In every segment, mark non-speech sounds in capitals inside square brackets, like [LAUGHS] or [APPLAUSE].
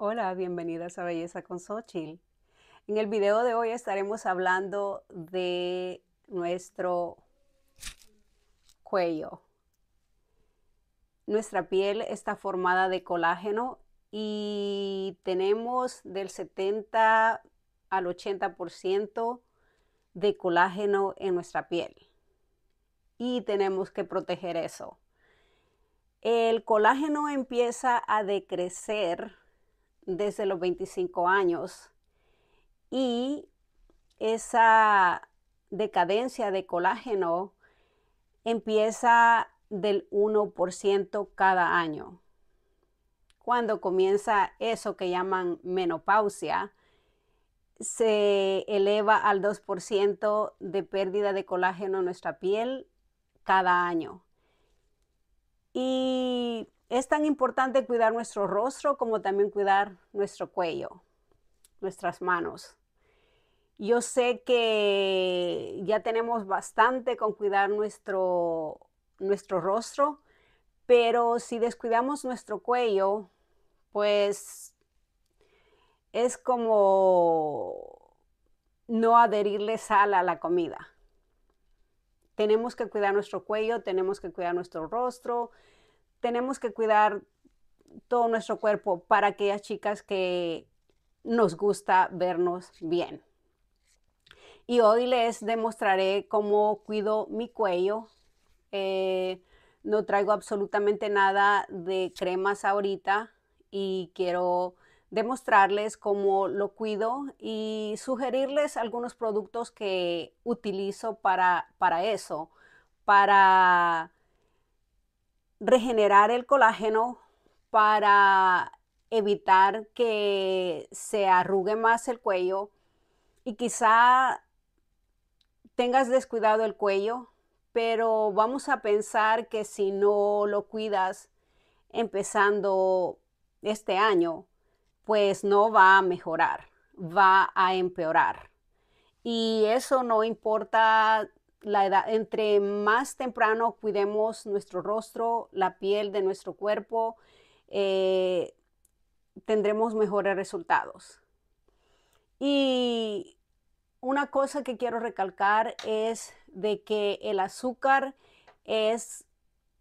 Hola, bienvenidas a Belleza con Xochitl. En el video de hoy estaremos hablando de nuestro cuello. Nuestra piel está formada de colágeno y tenemos del 70 al 80% de colágeno en nuestra piel. Y tenemos que proteger eso. El colágeno empieza a decrecer desde los 25 años. Y esa decadencia de colágeno empieza del 1% cada año. Cuando comienza eso que llaman menopausia, se eleva al 2% de pérdida de colágeno en nuestra piel cada año. Y es tan importante cuidar nuestro rostro como también cuidar nuestro cuello, nuestras manos. Yo sé que ya tenemos bastante con cuidar nuestro, nuestro rostro, pero si descuidamos nuestro cuello, pues es como no adherirle sal a la comida. Tenemos que cuidar nuestro cuello, tenemos que cuidar nuestro rostro, tenemos que cuidar todo nuestro cuerpo para aquellas chicas que nos gusta vernos bien. Y hoy les demostraré cómo cuido mi cuello. Eh, no traigo absolutamente nada de cremas ahorita y quiero demostrarles cómo lo cuido y sugerirles algunos productos que utilizo para, para eso, para regenerar el colágeno para evitar que se arrugue más el cuello y quizá tengas descuidado el cuello, pero vamos a pensar que si no lo cuidas empezando este año, pues no va a mejorar, va a empeorar. Y eso no importa la edad, entre más temprano cuidemos nuestro rostro, la piel de nuestro cuerpo, eh, tendremos mejores resultados. Y una cosa que quiero recalcar es de que el azúcar es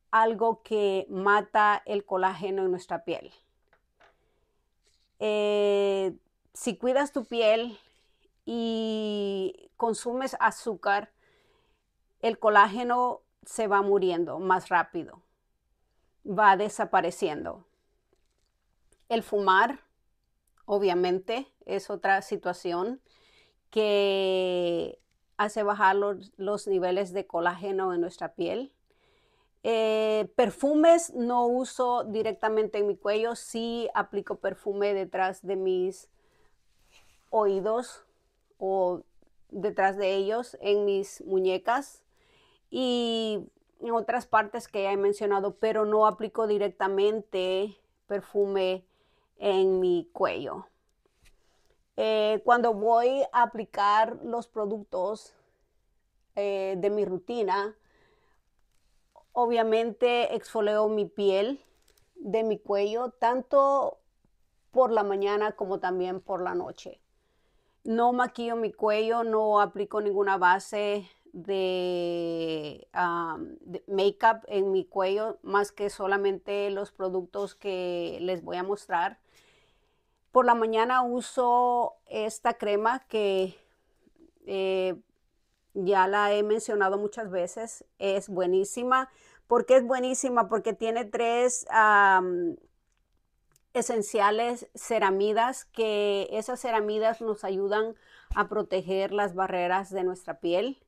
algo que mata el colágeno en nuestra piel. Eh, si cuidas tu piel y consumes azúcar, el colágeno se va muriendo más rápido, va desapareciendo. El fumar, obviamente, es otra situación que hace bajar los, niveles de colágeno en nuestra piel. Eh, perfumes no uso directamente en mi cuello, sí aplico perfume detrás de mis oídos o detrás de ellos, en mis muñecas y en otras partes que ya he mencionado, pero no aplico directamente perfume en mi cuello. Eh, cuando voy a aplicar los productos eh, de mi rutina, obviamente exfoleo mi piel de mi cuello, tanto por la mañana como también por la noche. No maquillo mi cuello, no aplico ninguna base de, makeup make-up en mi cuello, más que solamente los productos que les voy a mostrar. Por la mañana uso esta crema que eh, ya la he mencionado muchas veces, es buenísima. porque es buenísima? Porque tiene tres esenciales ceramidas, que esas ceramidas nos ayudan a proteger las barreras de nuestra piel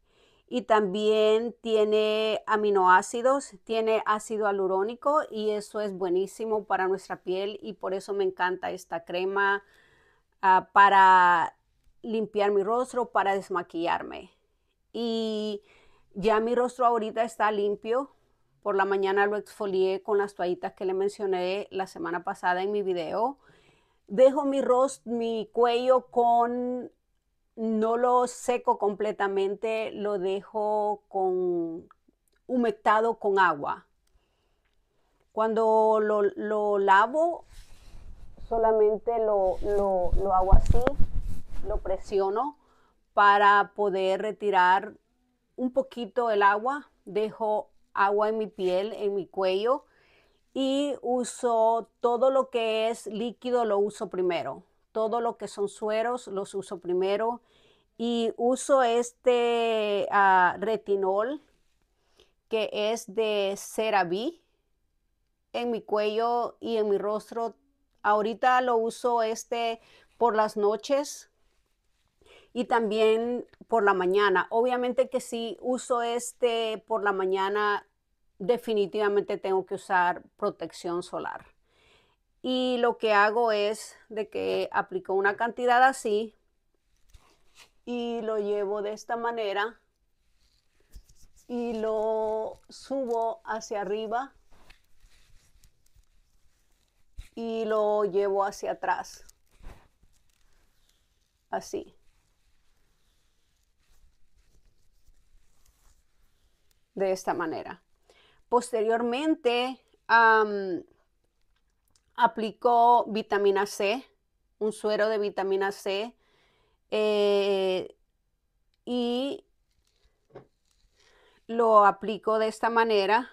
y también tiene aminoácidos, tiene ácido alurónico y eso es buenísimo para nuestra piel y por eso me encanta esta crema ah, para limpiar mi rostro, para desmaquillarme. Y ya mi rostro ahorita está limpio. Por la mañana lo exfolié con las toallitas que le mencioné la semana pasada en mi video. Dejo mi rostro, mi cuello con no lo seco completamente, lo dejo con humectado con agua. Cuando lo, lavo, solamente lo, lo hago así, lo presiono para poder retirar un poquito el agua. Dejo agua en mi piel, en mi cuello y uso todo lo que es líquido, lo uso primero todo lo que son sueros, los uso primero. Y uso este ah, retinol que es de CeraVe en mi cuello y en mi rostro. Ahorita lo uso este por las noches y también por la mañana. Obviamente que si uso este por la mañana, definitivamente tengo que usar protección solar y lo que hago es de que aplico una cantidad así y lo llevo de esta manera y lo subo hacia arriba y lo llevo hacia atrás así de esta manera posteriormente aplicó vitamina C, un suero de vitamina C. Eh, y lo aplico de esta manera.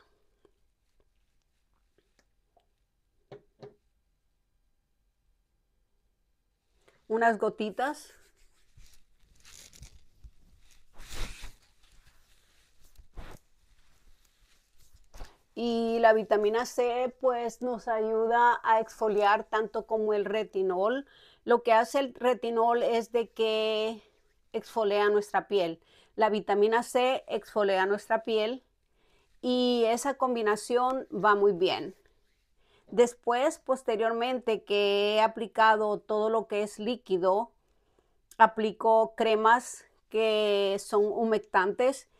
Unas gotitas. Y la vitamina C pues nos ayuda a exfoliar tanto como el retinol. Lo que hace el retinol es de que exfolia nuestra piel. La vitamina C exfolia nuestra piel y esa combinación va muy bien. Después, posteriormente que he aplicado todo lo que es líquido, aplico cremas que son humectantes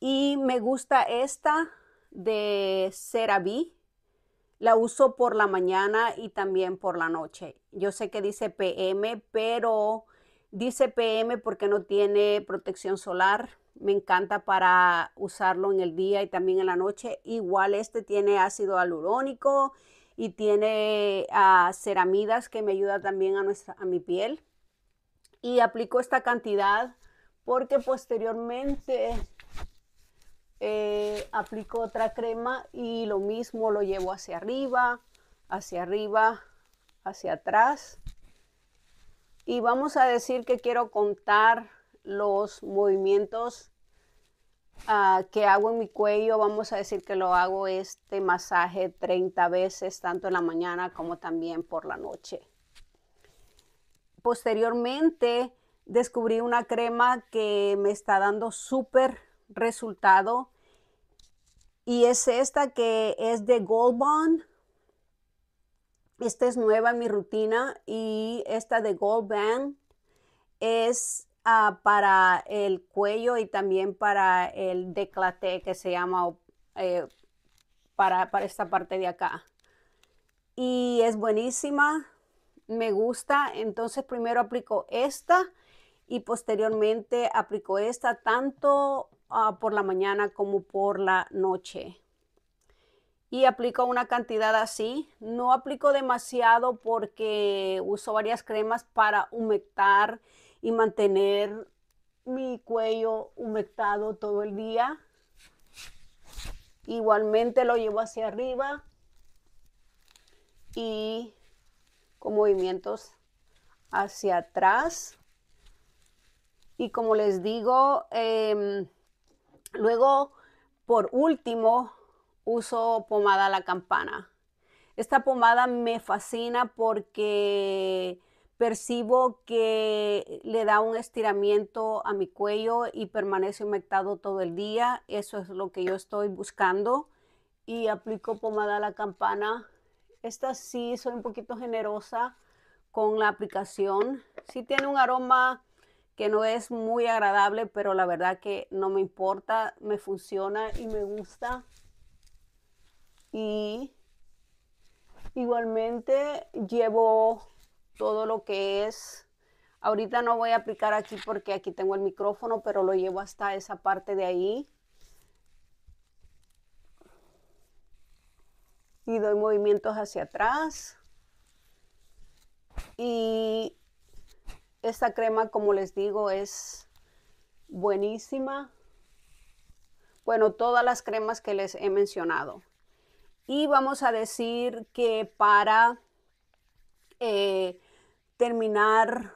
y me gusta esta de CeraVe. La uso por la mañana y también por la noche. Yo sé que dice PM, pero dice PM porque no tiene protección solar. Me encanta para usarlo en el día y también en la noche. Igual este tiene ácido alurónico y tiene ah, ceramidas que me ayuda también a, nuestra, a mi piel. Y aplico esta cantidad porque posteriormente eh, aplico otra crema y lo mismo lo llevo hacia arriba, hacia arriba, hacia atrás. Y vamos a decir que quiero contar los movimientos ah, que hago en mi cuello. Vamos a decir que lo hago este masaje 30 veces, tanto en la mañana como también por la noche. Posteriormente descubrí una crema que me está dando súper resultado y es esta que es de Gold Bond. Esta es nueva en mi rutina y esta de Gold Band es ah, para el cuello y también para el declaté que se llama eh, para, para esta parte de acá. Y es buenísima, me gusta. Entonces primero aplico esta y posteriormente aplico esta tanto Ah, por la mañana como por la noche. Y aplico una cantidad así. No aplico demasiado porque uso varias cremas para humectar y mantener mi cuello humectado todo el día. Igualmente lo llevo hacia arriba y con movimientos hacia atrás. Y como les digo, em, Luego, por último, uso pomada a la campana. Esta pomada me fascina porque percibo que le da un estiramiento a mi cuello y permanece humectado todo el día. Eso es lo que yo estoy buscando. Y aplico pomada a la campana. Esta sí soy un poquito generosa con la aplicación. Sí tiene un aroma que no es muy agradable, pero la verdad que no me importa, me funciona y me gusta. Y igualmente llevo todo lo que es, ahorita no voy a aplicar aquí porque aquí tengo el micrófono, pero lo llevo hasta esa parte de ahí. Y doy movimientos hacia atrás. Y esta crema, como les digo, es buenísima. Bueno, todas las cremas que les he mencionado. Y vamos a decir que para eh, terminar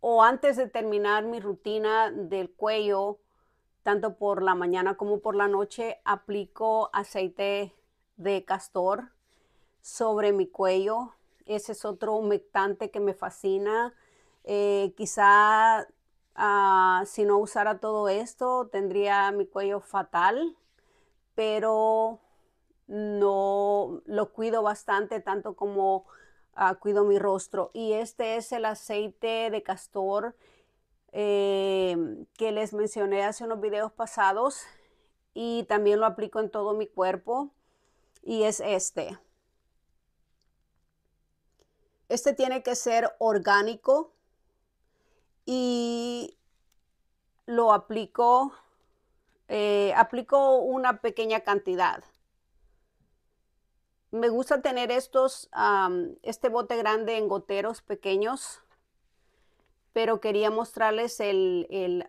o antes de terminar mi rutina del cuello, tanto por la mañana como por la noche, aplico aceite de castor sobre mi cuello. Ese es otro humectante que me fascina. Eh, quizá ah, si no usara todo esto tendría mi cuello fatal, pero no lo cuido bastante tanto como ah, cuido mi rostro. Y este es el aceite de castor em, que les mencioné hace unos videos pasados y también lo aplico en todo mi cuerpo y es este. Este tiene que ser orgánico y lo aplico, eh, aplico una pequeña cantidad. Me gusta tener estos, este bote grande en goteros pequeños, pero quería mostrarles el, el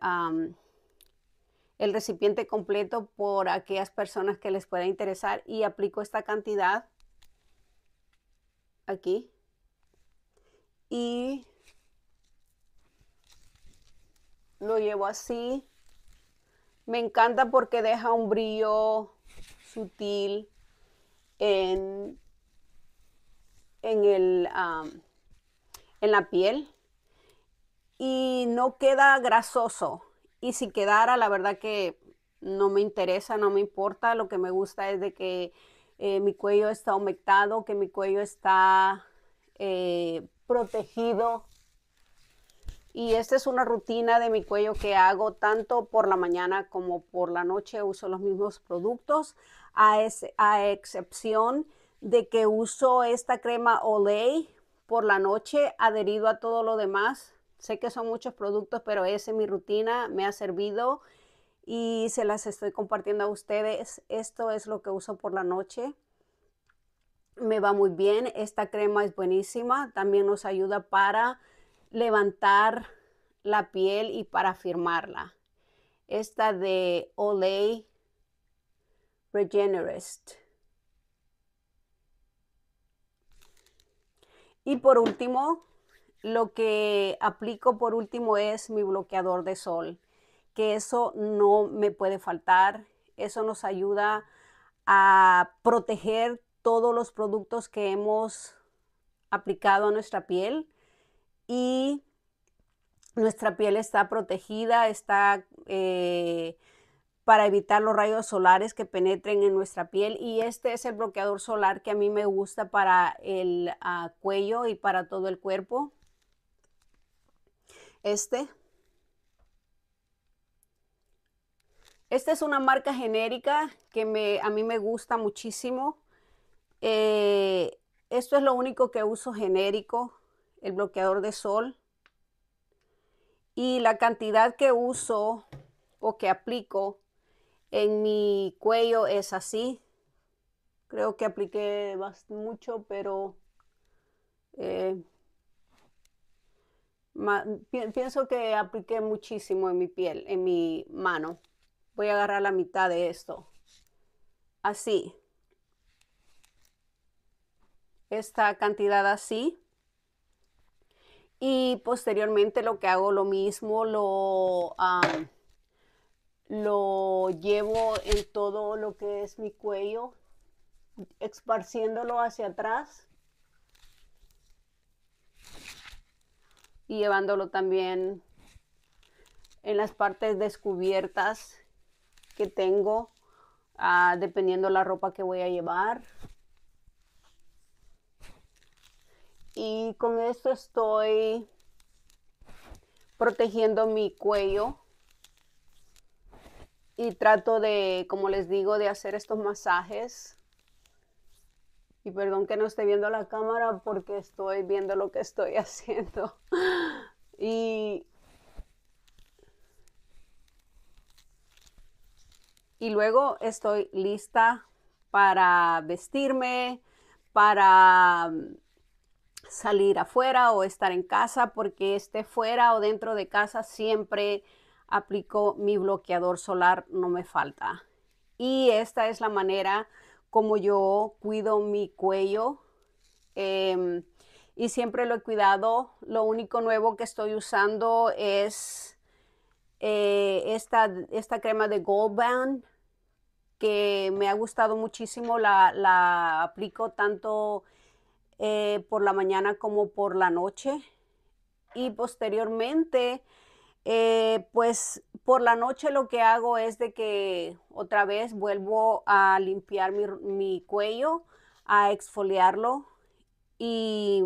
recipiente completo por aquellas personas que les pueda interesar y aplico esta cantidad aquí y lo llevo así. Me encanta porque deja un brillo sutil en, en la piel y no queda grasoso. Y si quedara, la verdad que no me interesa, no me importa. Lo que me gusta es de que eh, mi cuello está humectado, que mi cuello está eh, protegido y esta es una rutina de mi cuello que hago tanto por la mañana como por la noche. Uso los mismos productos, a, excepción de que uso esta crema Olay por la noche adherido a todo lo demás. Sé que son muchos productos, pero esa es mi rutina, me ha servido y se las estoy compartiendo a ustedes. Esto es lo que uso por la noche. Me va muy bien. Esta crema es buenísima. También nos ayuda para levantar la piel y para firmarla, Esta de Olay Regenerist. Y por último, lo que aplico por último es mi bloqueador de sol, que eso no me puede faltar. Eso nos ayuda a proteger todos los productos que hemos aplicado a nuestra piel y nuestra piel está protegida, está eh, para evitar los rayos solares que penetren en nuestra piel y este es el bloqueador solar que a mí me gusta para el ah, cuello y para todo el cuerpo. Este. Esta es una marca genérica que a mí me gusta muchísimo. Eh, esto es lo único que uso genérico el bloqueador de sol y la cantidad que uso o que aplico en mi cuello es así. Creo que apliqué mucho, pero eh, pienso que apliqué muchísimo en mi piel, en mi mano. Voy a agarrar la mitad de esto. Así. Esta cantidad así. Y posteriormente lo que hago lo mismo, lo, lo llevo en todo lo que es mi cuello, esparciéndolo hacia atrás y llevándolo también en las partes descubiertas que tengo, ah, dependiendo la ropa que voy a llevar. y con esto estoy protegiendo mi cuello y trato de, como les digo, de hacer estos masajes. Y perdón que no esté viendo la cámara porque estoy viendo lo que estoy [LAUGHS] haciendo. y, y luego estoy lista para vestirme, para salir afuera o estar en casa, porque esté fuera o dentro de casa siempre aplico mi bloqueador solar, no me falta. Y esta es la manera como yo cuido mi cuello. Em, y siempre lo he cuidado. Lo único nuevo que estoy usando es eh, esta, esta, crema de Gold Band que me ha gustado muchísimo. La, la aplico tanto eh, por la mañana como por la noche. Y posteriormente, eh, pues por la noche lo que hago es de que otra vez vuelvo a limpiar mi, cuello, a exfoliarlo y,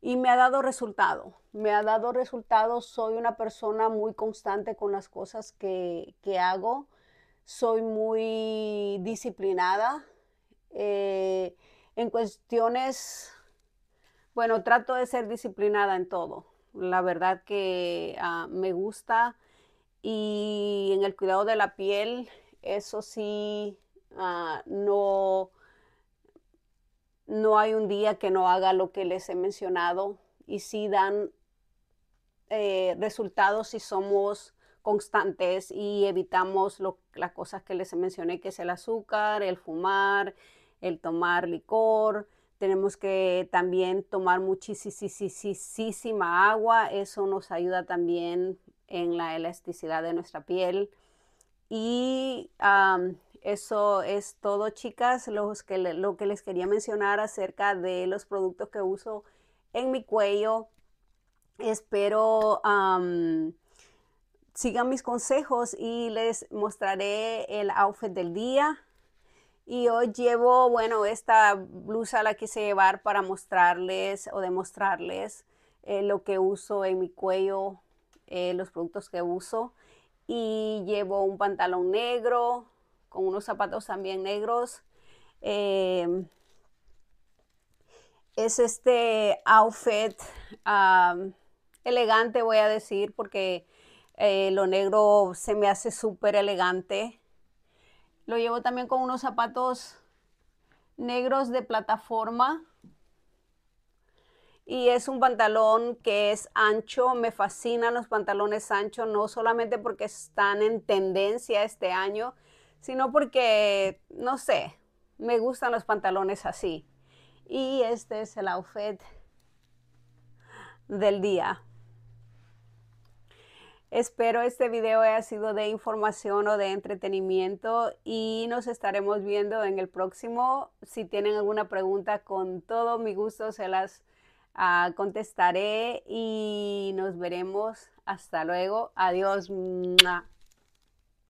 y me ha dado resultado. Me ha dado resultado, soy una persona muy constante con las cosas que, hago, soy muy disciplinada. Eh, en cuestiones, bueno, trato de ser disciplinada en todo. La verdad que ah, me gusta y en el cuidado de la piel, eso sí, ah, no, no hay un día que no haga lo que les he mencionado y sí dan eh, resultados si somos constantes y evitamos las cosas que les mencioné, que es el azúcar, el fumar, el tomar licor, tenemos que también tomar muchísima agua, eso nos ayuda también en la elasticidad de nuestra piel. Y eso es todo, chicas, lo que les quería mencionar acerca de los productos que uso en mi cuello. Espero sigan mis consejos y les mostraré el outfit del día. Y hoy llevo, bueno, esta blusa la quise llevar para mostrarles o demostrarles eh, lo que uso en mi cuello, eh, los productos que uso. Y llevo un pantalón negro, con unos zapatos también negros. Em, es este outfit elegante, voy a decir, porque eh, lo negro se me hace súper elegante. Lo llevo también con unos zapatos negros de plataforma. Y es un pantalón que es ancho. Me fascinan los pantalones anchos, no solamente porque están en tendencia este año, sino porque, no sé, me gustan los pantalones así. Y este es el outfit del día. Espero este video haya sido de información o de entretenimiento y nos estaremos viendo en el próximo. Si tienen alguna pregunta, con todo mi gusto se las ah, contestaré y nos veremos. Hasta luego. Adiós.